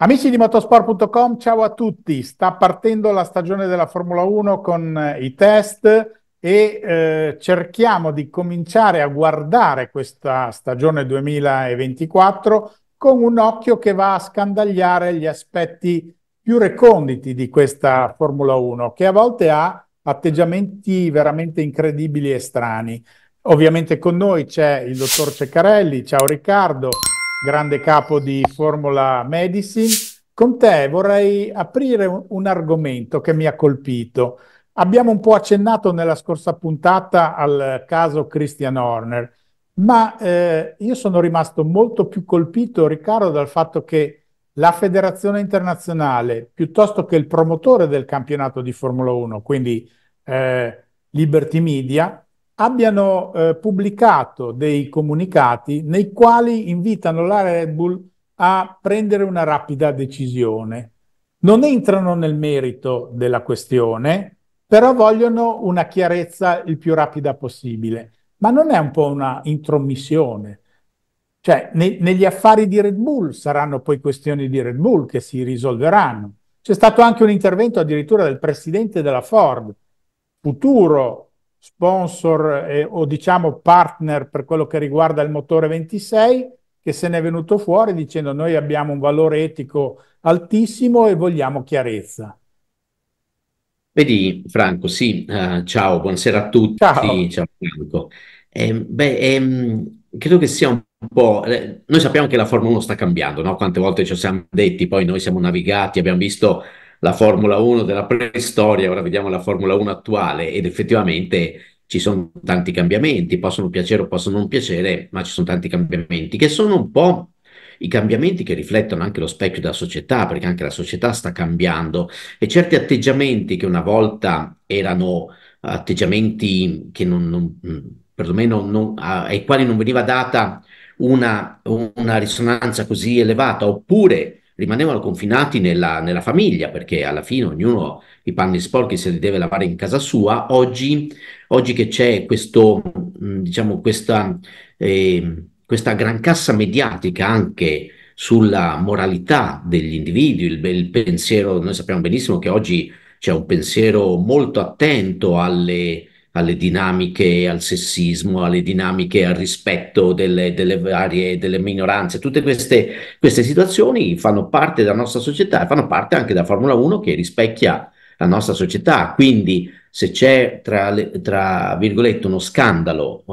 Amici di motosport.com, ciao a tutti. Sta partendo la stagione della Formula 1 con eh, i test e eh, cerchiamo di cominciare a guardare questa stagione 2024 con un occhio che va a scandagliare gli aspetti più reconditi di questa Formula 1, che a volte ha atteggiamenti veramente incredibili e strani. Ovviamente con noi c'è il dottor Ceccarelli, ciao Riccardo, grande capo di Formula Medicine. Con te vorrei aprire un, argomento che mi ha colpito. Abbiamo un po' accennato nella scorsa puntata al caso Christian Horner, ma eh, io sono rimasto molto più colpito, Riccardo, dal fatto che la federazione internazionale, piuttosto che il promotore del campionato di Formula 1, quindi eh, Liberty Media, abbiano eh, pubblicato dei comunicati nei quali invitano la Red Bull a prendere una rapida decisione. Non entrano nel merito della questione, però vogliono una chiarezza il più rapida possibile. Ma non è un po' una intromissione? Cioè, ne, negli affari di Red Bull saranno poi questioni di Red Bull che si risolveranno. C'è stato anche un intervento addirittura del presidente della Ford, futuro sponsor eh, o diciamo partner per quello che riguarda il motore 26 che se ne è venuto fuori dicendo noi abbiamo un valore etico altissimo e vogliamo chiarezza. Vedi Franco, sì, uh, ciao, buonasera a tutti. Ciao, ciao Franco. Eh, beh, ehm, credo che sia un po'... Eh, noi sappiamo che la Formula 1 sta cambiando, no? Quante volte ci siamo detti, poi noi siamo navigati, abbiamo visto la Formula 1 della preistoria, ora vediamo la Formula 1 attuale ed effettivamente ci sono tanti cambiamenti, possono piacere o possono non piacere, ma ci sono tanti cambiamenti che sono un po' i cambiamenti che riflettono anche lo specchio della società, perché anche la società sta cambiando e certi atteggiamenti che una volta erano atteggiamenti che non, non perlomeno non, ai quali non veniva data una, una risonanza così elevata, oppure rimanevano confinati nella, nella, famiglia, perché alla fine ognuno i panni sporchi se li deve lavare in casa sua. Oggi, oggi che c'è questo, mm, diciamo, questa, eh, questa gran cassa mediatica anche sulla moralità degli individui, il, il pensiero, noi sappiamo benissimo che oggi c'è un pensiero molto attento alle alle dinamiche, al sessismo, alle dinamiche, al rispetto delle, delle varie delle minoranze. Tutte queste, queste, situazioni fanno parte della nostra società e fanno parte anche della Formula 1 che rispecchia la nostra società. Quindi se c'è, tra, tra virgolette, uno scandalo uh,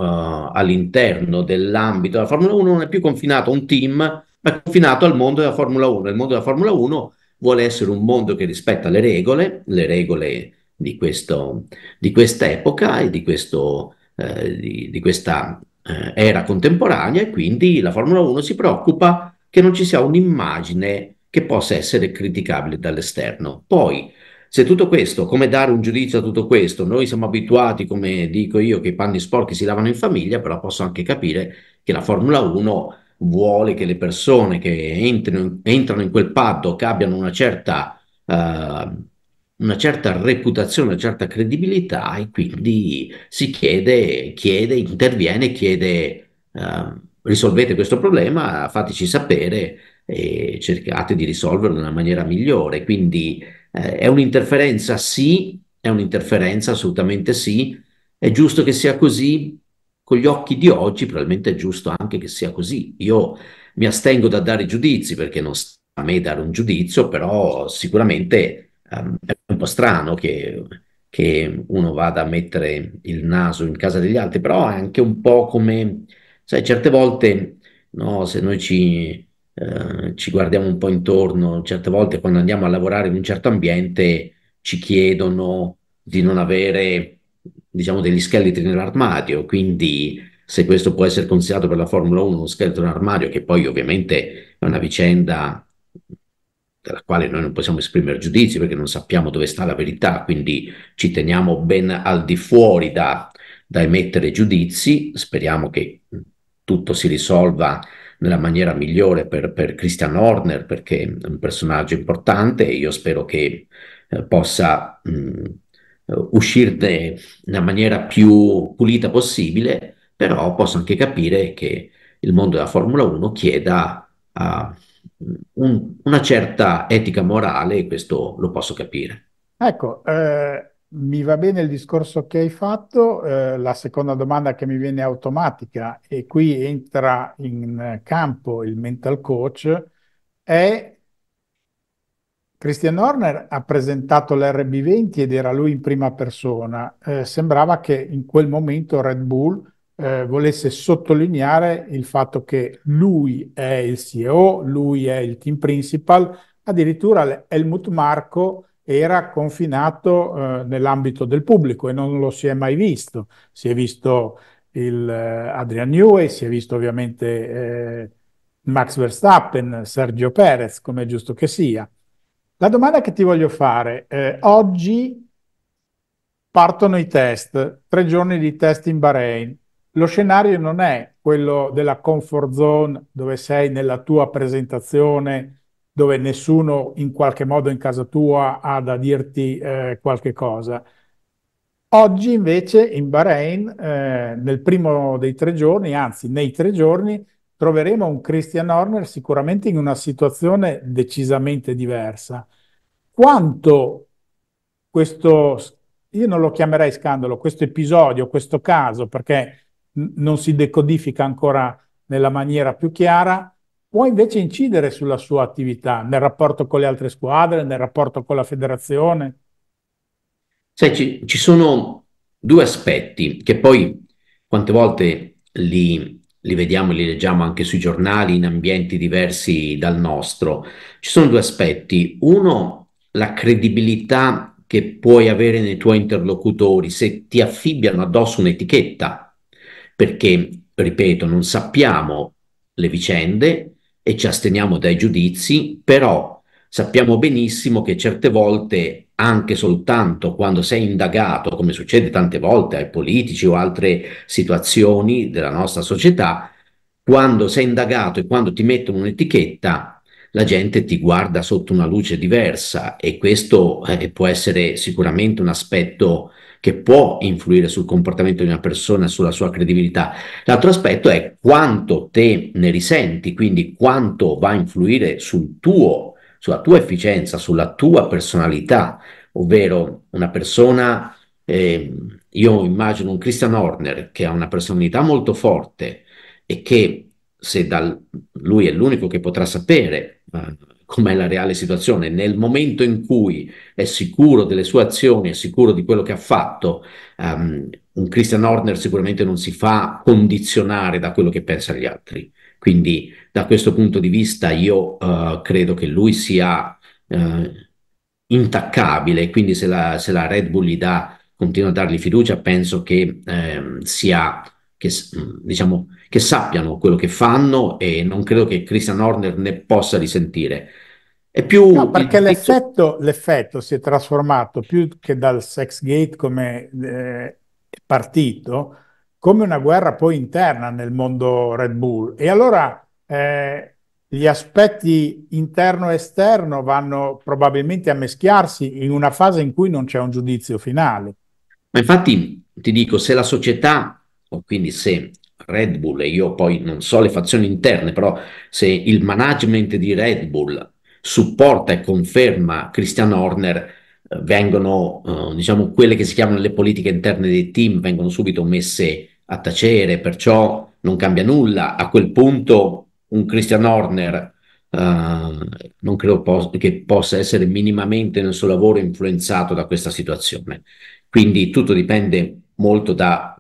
all'interno dell'ambito della Formula 1, non è più confinato a un team, ma è confinato al mondo della Formula 1. Il mondo della Formula 1 vuole essere un mondo che rispetta le regole, le regole di, questo, di quest'epoca e di, questo, eh, di, di questa eh, era contemporanea e quindi la Formula 1 si preoccupa che non ci sia un'immagine che possa essere criticabile dall'esterno. Poi, se tutto questo, come dare un giudizio a tutto questo, noi siamo abituati, come dico io, che i panni sporchi si lavano in famiglia, però posso anche capire che la Formula 1 vuole che le persone che entrino, entrano in quel paddock abbiano una certa uh, una certa reputazione, una certa credibilità e quindi si chiede, chiede interviene, chiede uh, risolvete questo problema, fateci sapere e cercate di risolverlo nella maniera migliore. Quindi eh, è un'interferenza sì, è un'interferenza assolutamente sì, è giusto che sia così, con gli occhi di oggi probabilmente è giusto anche che sia così. Io mi astengo da dare giudizi perché non sta a me dare un giudizio, però sicuramente Ehm, è un po' strano che, che, uno vada a mettere il naso in casa degli altri, però è anche un po' come, sai, certe volte, no, se noi ci, eh, ci guardiamo un po' intorno, certe volte quando andiamo a lavorare in un certo ambiente ci chiedono di non avere, diciamo, degli scheletri nell'armadio, quindi se questo può essere considerato per la Formula 1 uno scheletro in armadio, che poi ovviamente è una vicenda della quale noi non possiamo esprimere giudizi perché non sappiamo dove sta la verità, quindi ci teniamo ben al di fuori da, da emettere giudizi, speriamo che tutto si risolva nella maniera migliore per, per, Christian Horner perché è un personaggio importante e io spero che eh, possa mh, uscirne nella maniera più pulita possibile, però posso anche capire che il mondo della Formula 1 chieda a, un, una certa etica morale e questo lo posso capire. Ecco, eh, mi va bene il discorso che hai fatto, eh, la seconda domanda che mi viene automatica e qui entra in campo il mental coach è Christian Horner ha presentato l'RB20 ed era lui in prima persona. Eh, sembrava che in quel momento Red Bull eh, volesse sottolineare il fatto che lui è il CEO, lui è il team principal, addirittura Helmut Marco era confinato eh, nell'ambito del pubblico e non lo si è mai visto. Si è visto il, eh, Adrian Newey, si è visto ovviamente eh, Max Verstappen, Sergio Perez, come è giusto che sia. La domanda che ti voglio fare, eh, oggi partono i test, tre giorni di test in Bahrain, lo scenario non è quello della comfort zone dove sei nella tua presentazione, dove nessuno in qualche modo in casa tua ha da dirti eh, qualche cosa. Oggi invece in Bahrain, eh, nel primo dei tre giorni, anzi nei tre giorni, troveremo un Christian Horner sicuramente in una situazione decisamente diversa. Quanto questo, io non lo chiamerei scandalo, questo episodio, questo caso, perché non si decodifica ancora nella maniera più chiara, può invece incidere sulla sua attività, nel rapporto con le altre squadre, nel rapporto con la federazione? Cioè, ci, ci sono due aspetti che poi quante volte li, li vediamo e li leggiamo anche sui giornali in ambienti diversi dal nostro. Ci sono due aspetti. Uno, la credibilità che puoi avere nei tuoi interlocutori se ti affibbiano addosso un'etichetta perché, ripeto, non sappiamo le vicende e ci asteniamo dai giudizi, però sappiamo benissimo che certe volte, anche soltanto quando sei indagato, come succede tante volte ai politici o altre situazioni della nostra società, quando sei indagato e quando ti mettono un'etichetta, la gente ti guarda sotto una luce diversa e questo eh, può essere sicuramente un aspetto che può influire sul comportamento di una persona, sulla sua credibilità. L'altro aspetto è quanto te ne risenti, quindi quanto va a influire sul tuo, sulla tua efficienza, sulla tua personalità, ovvero una persona, eh, io immagino un Christian Horner che ha una personalità molto forte e che se dal, lui è l'unico che potrà sapere, eh, com'è la reale situazione. Nel momento in cui è sicuro delle sue azioni, è sicuro di quello che ha fatto, um, un Christian Horner sicuramente non si fa condizionare da quello che pensa gli altri. Quindi da questo punto di vista io uh, credo che lui sia uh, intaccabile, quindi se la, se la, Red Bull gli dà, continua a dargli fiducia, penso che eh, sia, che, diciamo, che sappiano quello che fanno e non credo che Christian Horner ne possa risentire. È più no, perché l'effetto, l'effetto, si è trasformato più che dal sex gate come eh, partito, come una guerra poi interna nel mondo Red Bull. E allora eh, gli aspetti interno e esterno vanno probabilmente a meschiarsi in una fase in cui non c'è un giudizio finale. Ma infatti ti dico, se la società, o quindi se Red Bull, e io poi non so le fazioni interne, però se il management di Red Bull supporta e conferma Christian Horner, eh, vengono, eh, diciamo, quelle che si chiamano le politiche interne dei team, vengono subito messe a tacere, perciò non cambia nulla. A quel punto un Christian Horner eh, non credo pos- che possa essere minimamente nel suo lavoro influenzato da questa situazione. Quindi tutto dipende molto da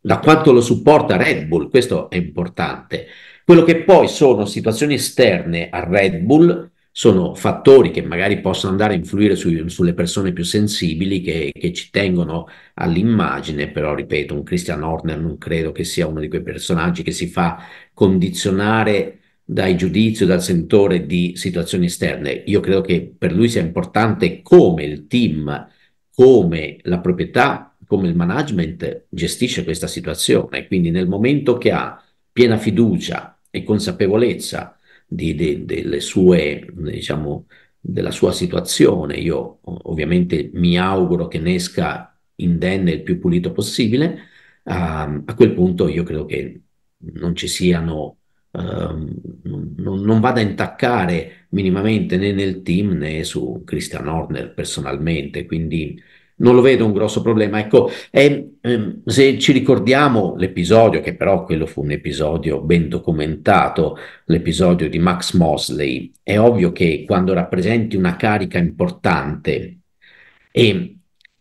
da quanto lo supporta Red Bull, questo è importante. Quello che poi sono situazioni esterne a Red Bull sono fattori che magari possono andare a influire su, sulle persone più sensibili che, che, ci tengono all'immagine, però ripeto, un Christian Horner non credo che sia uno di quei personaggi che si fa condizionare dai giudizi o dal sentore di situazioni esterne. Io credo che per lui sia importante come il team, come la proprietà come il management gestisce questa situazione. Quindi nel momento che ha piena fiducia e consapevolezza di, de, delle sue, diciamo, della sua situazione, io ovviamente mi auguro che ne esca indenne il più pulito possibile, uh, a quel punto io credo che non ci siano, uh, non, non vada a intaccare minimamente né nel team né su Christian Horner personalmente, quindi non lo vedo un grosso problema. Ecco, e, ehm, se ci ricordiamo l'episodio, che però quello fu un episodio ben documentato, l'episodio di Max Mosley, è ovvio che quando rappresenti una carica importante e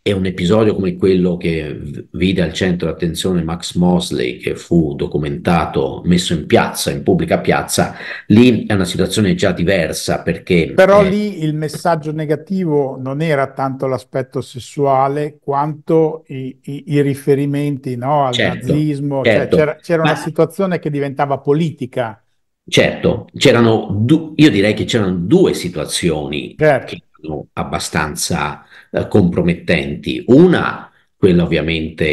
e un episodio come quello che vide al centro l'attenzione Max Mosley, che fu documentato, messo in piazza, in pubblica piazza, lì è una situazione già diversa perché... Però eh... lì il messaggio negativo non era tanto l'aspetto sessuale quanto i, i, i riferimenti no, al certo, nazismo, cioè certo. Cioè, c'era, c'era Ma... una situazione che diventava politica. Certo, c'erano du- io direi che c'erano due situazioni certo. che erano abbastanza eh, compromettenti. Una, quella ovviamente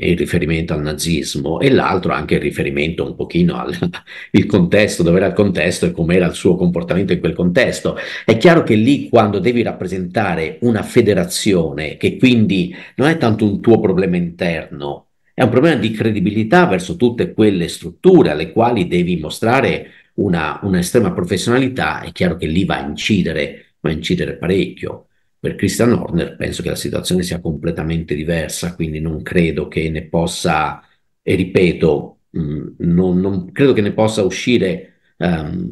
in riferimento al nazismo e l'altra anche in riferimento un pochino al contesto, dove era il contesto e com'era il suo comportamento in quel contesto. È chiaro che lì quando devi rappresentare una federazione, che quindi non è tanto un tuo problema interno, è un problema di credibilità verso tutte quelle strutture alle quali devi mostrare una, estrema professionalità, è chiaro che lì va a incidere, va a incidere parecchio. Per Christian Horner penso che la situazione sia completamente diversa, quindi non credo che ne possa, e ripeto, mm, non, non, credo che ne possa uscire, um,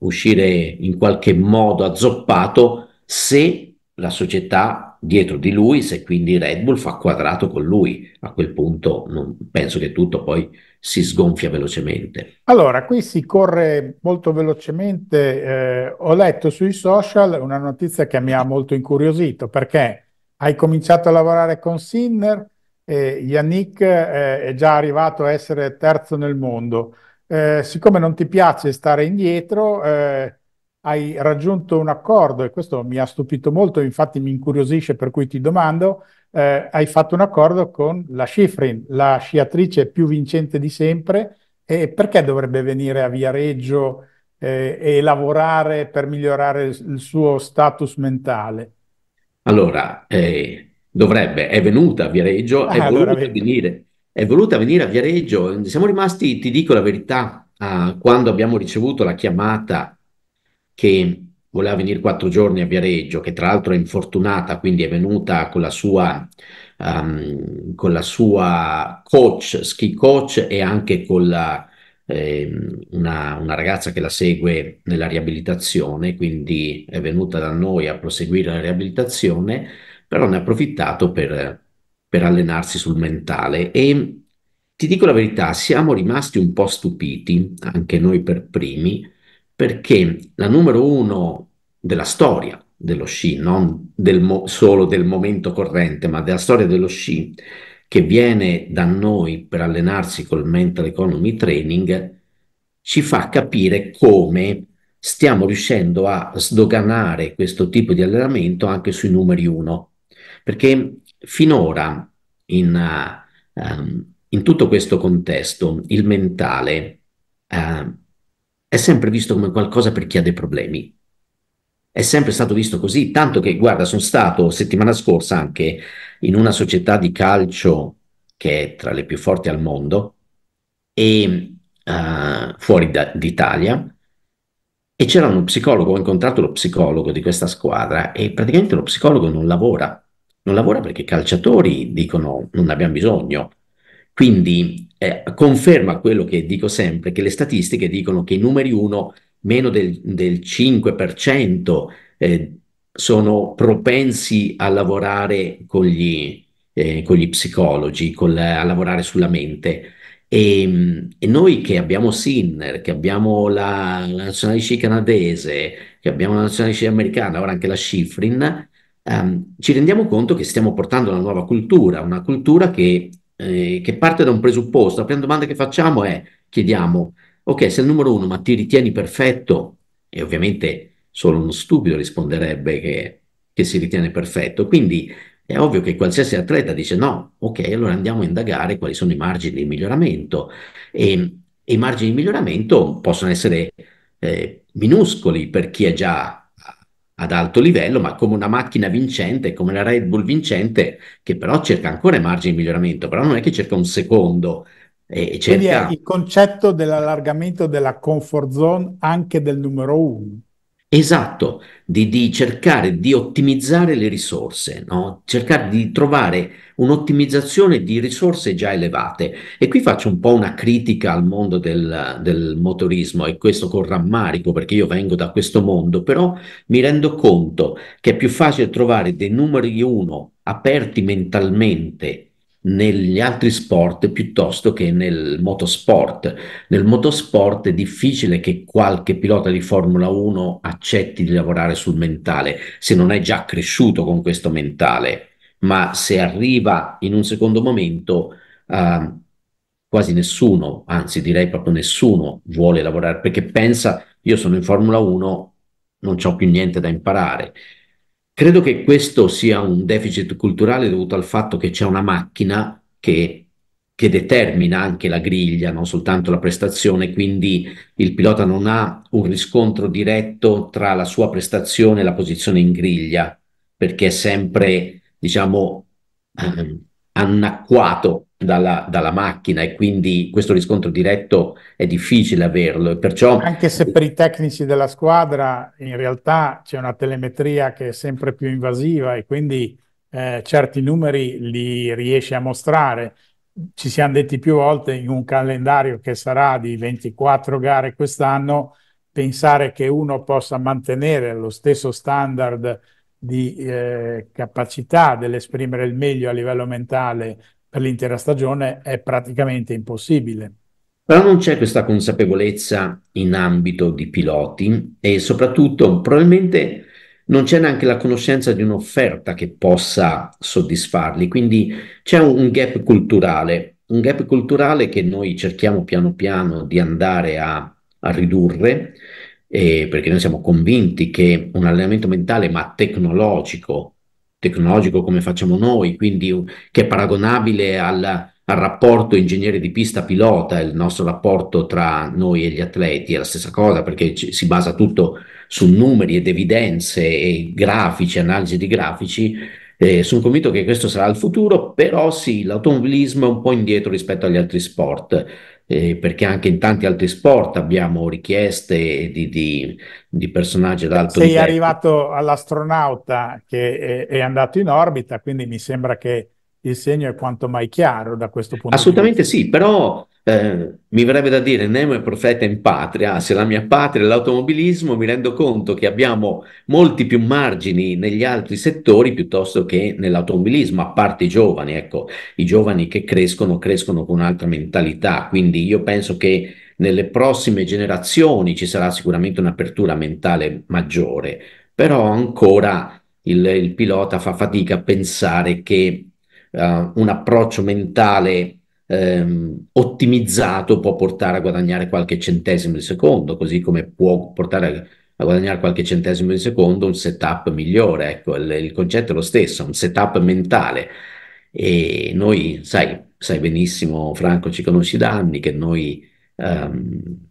uscire in qualche modo azzoppato se la società dietro di lui, se quindi Red Bull fa quadrato con lui. A quel punto non, penso che tutto poi si sgonfia velocemente. Allora, qui si corre molto velocemente. Eh, ho letto sui social una notizia che mi ha molto incuriosito perché hai cominciato a lavorare con Sinner e Yannick eh, è già arrivato a essere terzo nel mondo. Eh, siccome non ti piace stare indietro, eh, hai raggiunto un accordo, e questo mi ha stupito molto, infatti mi incuriosisce, per cui ti domando, eh, hai fatto un accordo con la Schifrin, la sciatrice più vincente di sempre, e perché dovrebbe venire a Viareggio eh, e lavorare per migliorare il suo status mentale? Allora, eh, dovrebbe, è venuta a Viareggio, ah, è, voluta venire, è voluta venire a Viareggio, siamo rimasti, ti dico la verità, quando abbiamo ricevuto la chiamata che voleva venire quattro giorni a Viareggio, che tra l'altro è infortunata, quindi è venuta con la sua, um, con la sua coach, ski coach e anche con la, eh, una, una, ragazza che la segue nella riabilitazione, quindi è venuta da noi a proseguire la riabilitazione, però ne ha approfittato per, per allenarsi sul mentale e ti dico la verità, siamo rimasti un po' stupiti, anche noi per primi, perché la numero uno della storia dello sci, non del mo- solo del momento corrente, ma della storia dello sci, che viene da noi per allenarsi col mental economy training, ci fa capire come stiamo riuscendo a sdoganare questo tipo di allenamento anche sui numeri uno. perché finora in, uh, um, in, tutto questo contesto il mentale uh, è sempre visto come qualcosa per chi ha dei problemi. È sempre stato visto così, tanto che, guarda, sono stato settimana scorsa anche in una società di calcio che è tra le più forti al mondo e uh, fuori da, d'Italia e c'era uno psicologo, ho incontrato lo psicologo di questa squadra e praticamente lo psicologo non lavora, non lavora perché i calciatori dicono non abbiamo bisogno, quindi eh, conferma quello che dico sempre, che le statistiche dicono che i numeri 1 meno del, del 5% eh, sono propensi a lavorare con gli, eh, con gli psicologi, con la, a lavorare sulla mente. E, ehm, e, noi che abbiamo Sinner, che abbiamo la, la nazionale sci canadese, che abbiamo la nazionale sci americana, ora anche la Schifrin, ehm, ci rendiamo conto che stiamo portando una nuova cultura, una cultura che eh, che parte da un presupposto. La prima domanda che facciamo è, chiediamo, ok, se il numero uno, ma ti ritieni perfetto? E ovviamente solo uno stupido risponderebbe che, che si ritiene perfetto. Quindi è ovvio che qualsiasi atleta dice no, ok, allora andiamo a indagare quali sono i margini di miglioramento. E, e i margini di miglioramento possono essere eh, minuscoli per chi è già ad alto livello, ma come una macchina vincente, come la Red Bull vincente, che però cerca ancora i margini di miglioramento, però non è che cerca un secondo. E cerca... il concetto dell'allargamento della comfort zone anche del numero uno. Esatto, di, di cercare di ottimizzare le risorse, no? cercare di trovare un'ottimizzazione di risorse già elevate. E qui faccio un po' una critica al mondo del, del motorismo e questo con rammarico perché io vengo da questo mondo, però mi rendo conto che è più facile trovare dei numeri uno aperti mentalmente negli altri sport piuttosto che nel motorsport. Nel motorsport è difficile che qualche pilota di Formula 1 accetti di lavorare sul mentale se non è già cresciuto con questo mentale ma se arriva in un secondo momento eh, quasi nessuno, anzi direi proprio nessuno vuole lavorare perché pensa io sono in Formula 1, non ho più niente da imparare. Credo che questo sia un deficit culturale dovuto al fatto che c'è una macchina che, che determina anche la griglia, non soltanto la prestazione, quindi il pilota non ha un riscontro diretto tra la sua prestazione e la posizione in griglia, perché è sempre diciamo, ehm, annacquato dalla, dalla, macchina e quindi questo riscontro diretto è difficile averlo. Perciò... Anche se per i tecnici della squadra in realtà c'è una telemetria che è sempre più invasiva e quindi eh, certi numeri li riesce a mostrare. Ci siamo detti più volte in un calendario che sarà di 24 gare quest'anno, pensare che uno possa mantenere lo stesso standard di eh, capacità dell'esprimere il meglio a livello mentale per l'intera stagione è praticamente impossibile. Però non c'è questa consapevolezza in ambito di piloti e soprattutto probabilmente non c'è neanche la conoscenza di un'offerta che possa soddisfarli, quindi c'è un gap culturale, un gap culturale che noi cerchiamo piano piano di andare a, a ridurre eh, perché noi siamo convinti che un allenamento mentale ma tecnologico, tecnologico come facciamo noi, quindi che è paragonabile al, al rapporto ingegnere di pista pilota, il nostro rapporto tra noi e gli atleti è la stessa cosa perché ci, si basa tutto su numeri ed evidenze e grafici, analisi di grafici. Eh, sono convinto che questo sarà il futuro, però sì, l'automobilismo è un po' indietro rispetto agli altri sport eh, perché anche in tanti altri sport abbiamo richieste di, di, di personaggi ad alto Sei livello. Sei arrivato all'astronauta che è, è, andato in orbita, quindi mi sembra che il segno è quanto mai chiaro da questo punto di vista. Assolutamente sì, però eh, mi verrebbe da dire Nemo è profeta in patria, se la mia patria è l'automobilismo, mi rendo conto che abbiamo molti più margini negli altri settori piuttosto che nell'automobilismo, a parte i giovani, ecco, i giovani che crescono, crescono con un'altra mentalità, quindi io penso che nelle prossime generazioni ci sarà sicuramente un'apertura mentale maggiore, però ancora il, il pilota fa fatica a pensare che uh, un approccio mentale ehm, ottimizzato può portare a guadagnare qualche centesimo di secondo, così come può portare a guadagnare qualche centesimo di secondo un setup migliore. Ecco, il, il concetto è lo stesso, un setup mentale. E noi, sai, sai benissimo, Franco, ci conosci da anni che noi... Ehm,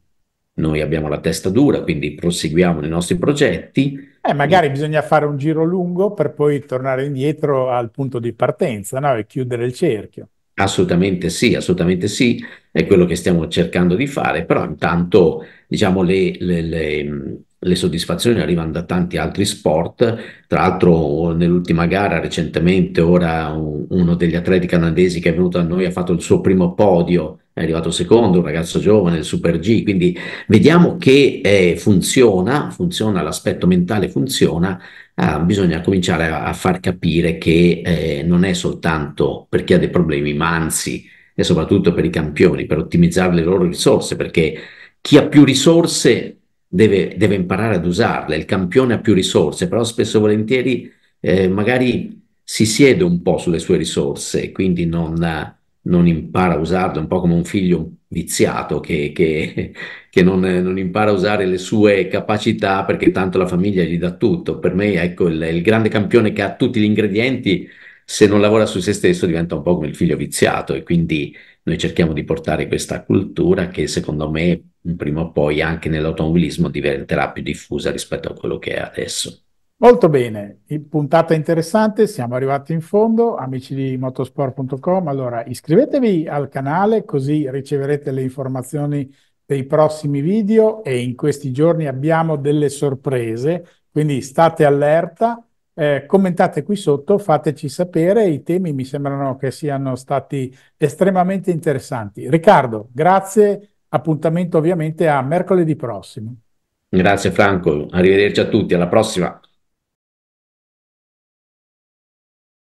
noi abbiamo la testa dura, quindi proseguiamo nei nostri progetti. Eh, magari e... bisogna fare un giro lungo per poi tornare indietro al punto di partenza no? e chiudere il cerchio. Assolutamente sì, assolutamente sì, è quello che stiamo cercando di fare, però intanto diciamo le, le, le le soddisfazioni arrivano da tanti altri sport, tra l'altro nell'ultima gara recentemente ora uno degli atleti canadesi che è venuto a noi ha fatto il suo primo podio, è arrivato secondo, un ragazzo giovane, il Super G, quindi vediamo che eh, funziona, funziona l'aspetto mentale funziona, ah, bisogna cominciare a, a, far capire che eh, non è soltanto per chi ha dei problemi, ma anzi e soprattutto per i campioni, per ottimizzare le loro risorse, perché chi ha più risorse deve, deve imparare ad usarle. Il campione ha più risorse, però spesso e volentieri eh, magari si siede un po' sulle sue risorse e quindi non, non impara a usarle, un po' come un figlio viziato che, che, che non, non, impara a usare le sue capacità perché tanto la famiglia gli dà tutto. Per me, ecco, il, il grande campione che ha tutti gli ingredienti se non lavora su se stesso diventa un po' come il figlio viziato e quindi noi cerchiamo di portare questa cultura che secondo me prima o poi anche nell'automobilismo diventerà più diffusa rispetto a quello che è adesso. Molto bene, puntata interessante, siamo arrivati in fondo, amici di motorsport.com, allora iscrivetevi al canale così riceverete le informazioni dei prossimi video e in questi giorni abbiamo delle sorprese, quindi state allerta eh, commentate qui sotto, fateci sapere, i temi mi sembrano che siano stati estremamente interessanti. Riccardo, grazie, appuntamento ovviamente a mercoledì prossimo. Grazie Franco, arrivederci a tutti, alla prossima.